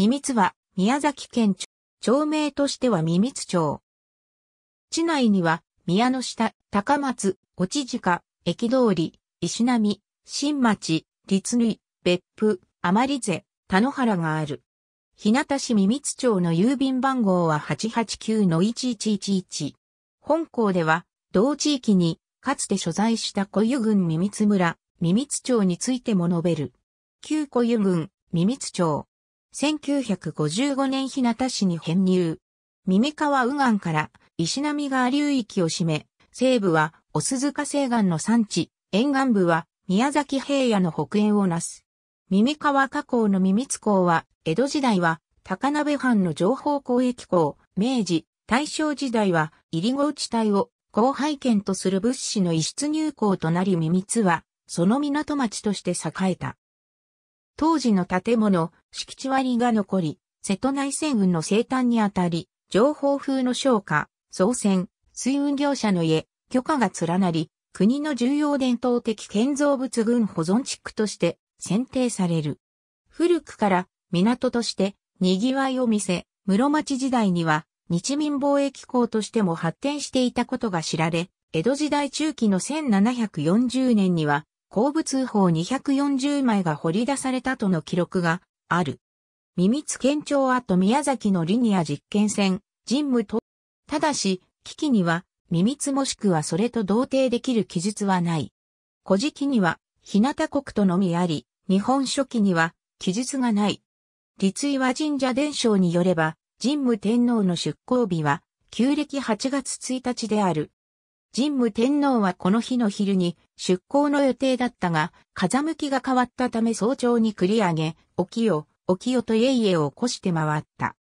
三密は、宮崎県町名としては耳津町。地内には、宮の下、高松、落地下、駅通り、石波、新町、立類、別府、余り瀬、田野原がある。日向市耳津町の郵便番号は889-1111。本校では、同地域に、かつて所在した小湯郡耳津村、耳津町についても述べる。旧小湯郡、耳津町。1955年日向市に編入。耳川右岸から石波川流域を占め、西部はオス塚西岸の産地、沿岸部は宮崎平野の北縁をなす。耳川河口の耳津港は、江戸時代は高鍋藩の情報交易港、明治、大正時代は入り口地帯を後輩圏とする物資の輸出入港となり耳津は、その港町として栄えた。当時の建物、敷地割りが残り、瀬戸内線運の生誕にあたり、情報風の商家、造船、水運業者の家、許可が連なり、国の重要伝統的建造物群保存地区として選定される。古くから港として賑わいを見せ、室町時代には日民貿易港としても発展していたことが知られ、江戸時代中期の1740年には公部通報240枚が掘り出されたとの記録がある。耳津県庁跡宮崎のリニア実験船、神武と、ただし、機器には、耳津、もしくはそれと同定できる記述はない。古事記には、日向国とのみあり、日本書紀には、記述がない。立岩神社伝承によれば、神武天皇の出向日は、旧暦8月1日である。神武天皇はこの日の昼に出港の予定だったが、風向きが変わったため早朝に繰り上げ、お清、お清と家々を起こして回った。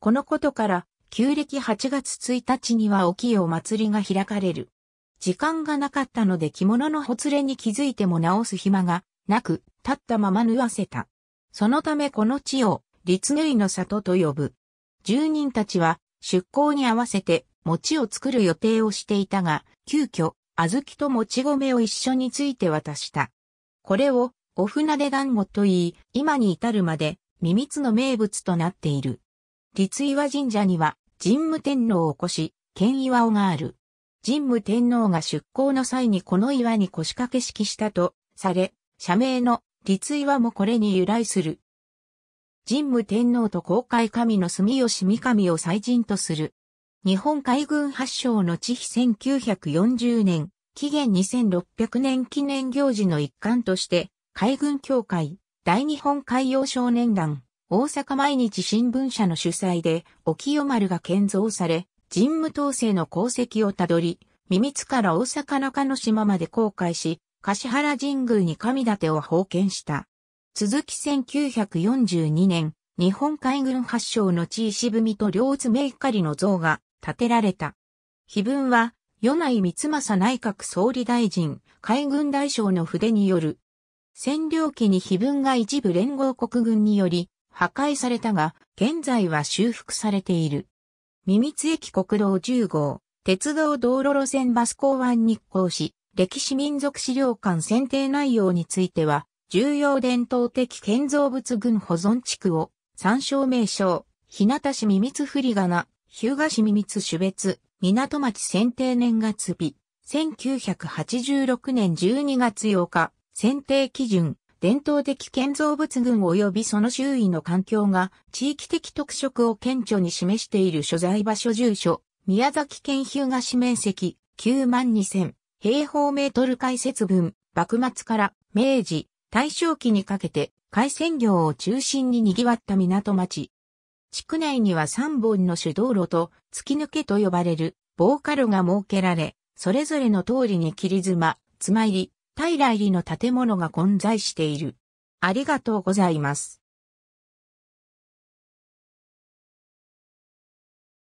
このことから、旧暦8月1日にはお清祭りが開かれる。時間がなかったので着物のほつれに気づいても直す暇がなく、立ったまま縫わせた。そのためこの地を、立縫いの里と呼ぶ。住人たちは、出港に合わせて、餅を作る予定をしていたが、急遽、小豆と餅米を一緒について渡した。これを、お船で団子と言い、今に至るまで、ミミの名物となっている。立岩神社には、神武天皇を起こし、剣岩尾がある。神武天皇が出港の際にこの岩に腰掛け式したと、され、社名の立岩もこれに由来する。神武天皇と公開神の住吉三上を祭神とする。日本海軍発祥の地比1940年、紀元2600年記念行事の一環として、海軍協会、大日本海洋少年団、大阪毎日新聞社の主催で、沖代丸が建造され、神武統制の功績をたどり、耳津から大阪中の島まで航海し、柏原神宮に神立を奉献した。続き1942年、日本海軍発祥の地石踏みと両津名イカの像が建てられた。碑文は、米内光政内閣総理大臣、海軍大将の筆による。占領期に碑文が一部連合国軍により、破壊されたが、現在は修復されている。三密駅国道10号、鉄道道路路線バス港湾日光市、歴史民族資料館選定内容については、重要伝統的建造物群保存地区を、参照名称、日向市三密振り仮名、日向市三密種別、港町選定年月日、1986年12月8日、選定基準、伝統的建造物群及びその周囲の環境が地域的特色を顕著に示している所在場所住所、宮崎県日向市面積9万2000平方メートル解説分、幕末から明治、大正期にかけて海鮮業を中心に賑わった港町、地区内には3本の主道路と突き抜けと呼ばれる防火路が設けられ、それぞれの通りに切り妻、妻入り、平入りの建物が混在している。ありがとうございます。